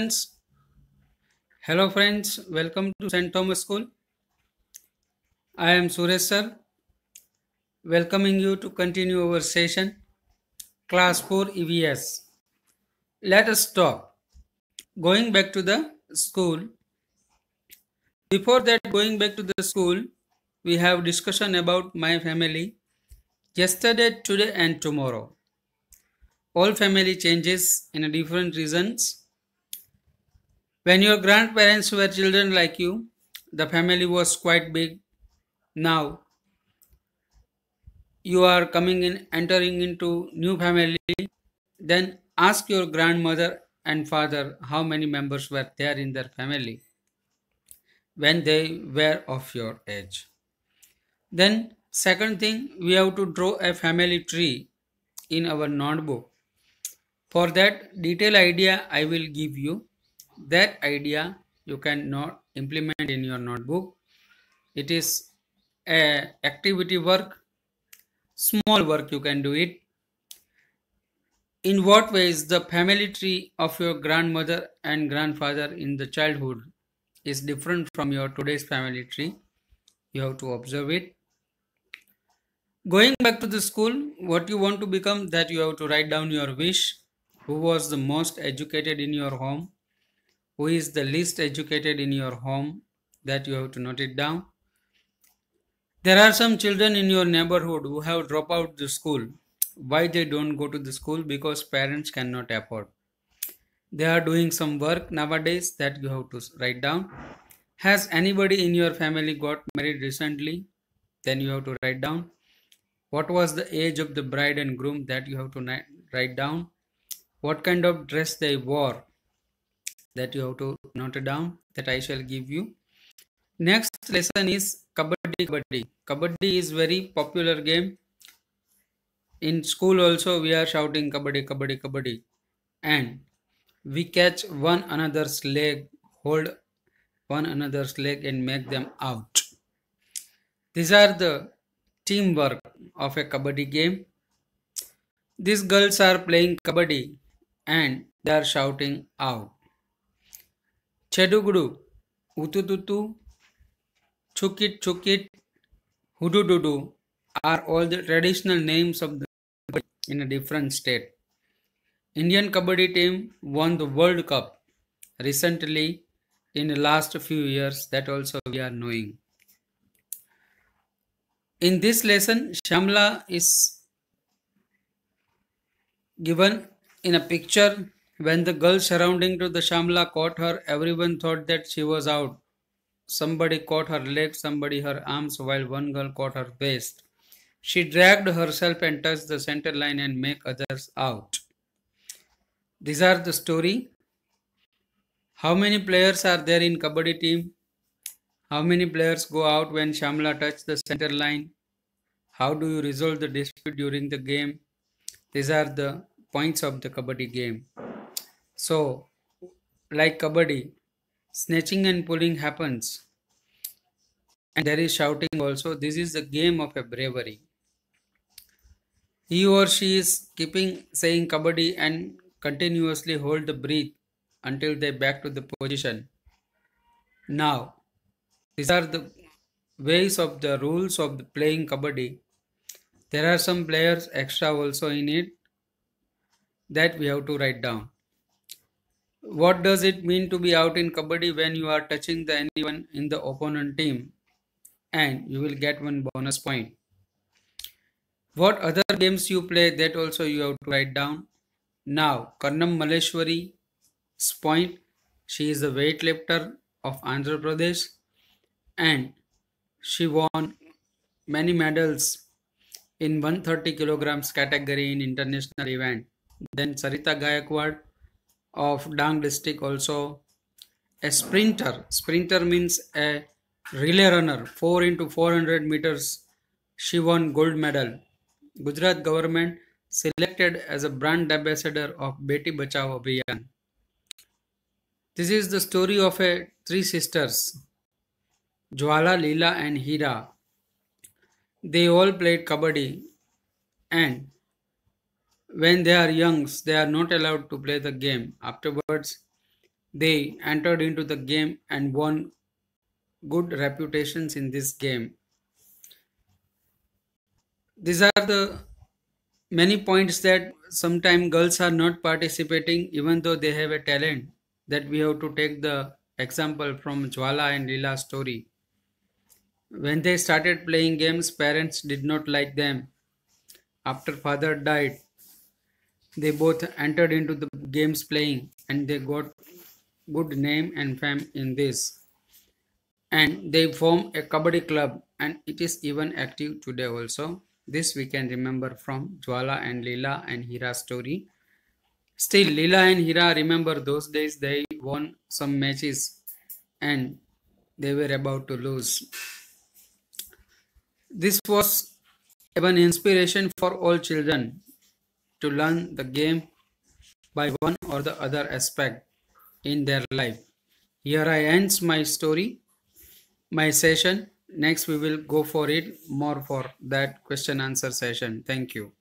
friends hello friends welcome to st thomas school i am suresh sir welcoming you to continue our session class 4 evs let us talk going back to the school before that going back to the school we have discussion about my family yesterday today and tomorrow all family changes in different reasons when your grandparents were children like you, the family was quite big. Now you are coming in, entering into new family. Then ask your grandmother and father how many members were there in their family when they were of your age. Then second thing we have to draw a family tree in our notebook. For that detailed idea I will give you that idea you can not implement in your notebook it is a activity work small work you can do it in what way is the family tree of your grandmother and grandfather in the childhood is different from your today's family tree you have to observe it going back to the school what you want to become that you have to write down your wish who was the most educated in your home who is the least educated in your home? That you have to note it down. There are some children in your neighborhood who have dropped out the school. Why they don't go to the school? Because parents cannot afford. They are doing some work nowadays that you have to write down. Has anybody in your family got married recently? Then you have to write down. What was the age of the bride and groom that you have to write down? What kind of dress they wore? that you have to note down that I shall give you. Next lesson is Kabaddi Kabaddi. Kabaddi is very popular game. In school also we are shouting Kabaddi Kabaddi Kabaddi and we catch one another's leg, hold one another's leg and make them out. These are the teamwork of a Kabaddi game. These girls are playing Kabaddi and they are shouting out. Cheduguru, Utututu, Chukit Chukit, Hudududu are all the traditional names of the in a different state. Indian Kabaddi team won the World Cup recently in the last few years that also we are knowing. In this lesson, Shamla is given in a picture when the girl surrounding to the Shamla caught her, everyone thought that she was out. Somebody caught her legs, somebody her arms, while one girl caught her waist. She dragged herself and touched the center line and make others out. These are the story. How many players are there in kabaddi team? How many players go out when Shamla touched the center line? How do you resolve the dispute during the game? These are the points of the kabaddi game. So, like kabaddi, snatching and pulling happens. And there is shouting also. This is the game of a bravery. He or she is keeping saying kabaddi and continuously hold the breath until they back to the position. Now, these are the ways of the rules of the playing kabaddi. There are some players extra also in it that we have to write down what does it mean to be out in kabaddi when you are touching the anyone in the opponent team and you will get one bonus point what other games you play that also you have to write down now karnam maleshwari point she is a weightlifter of andhra pradesh and she won many medals in 130 kilograms category in international event then sarita gayakwad of Dang district also a sprinter. Sprinter means a relay runner. 4 into 400 meters. She won gold medal. Gujarat government selected as a brand ambassador of Beti Bachao Abhiyan. This is the story of a three sisters, Jwala, Leela and Hira. They all played kabaddi and when they are young, they are not allowed to play the game. Afterwards, they entered into the game and won good reputations in this game. These are the many points that sometimes girls are not participating even though they have a talent that we have to take the example from Jwala and Lila story. When they started playing games, parents did not like them. After father died, they both entered into the games playing and they got good name and fame in this and they form a kabaddi club and it is even active today also this we can remember from Jwala and Leela and Hira story. Still, Leela and Hira remember those days they won some matches and they were about to lose. This was an inspiration for all children to learn the game by one or the other aspect in their life. Here I ends my story, my session. Next we will go for it more for that question answer session. Thank you.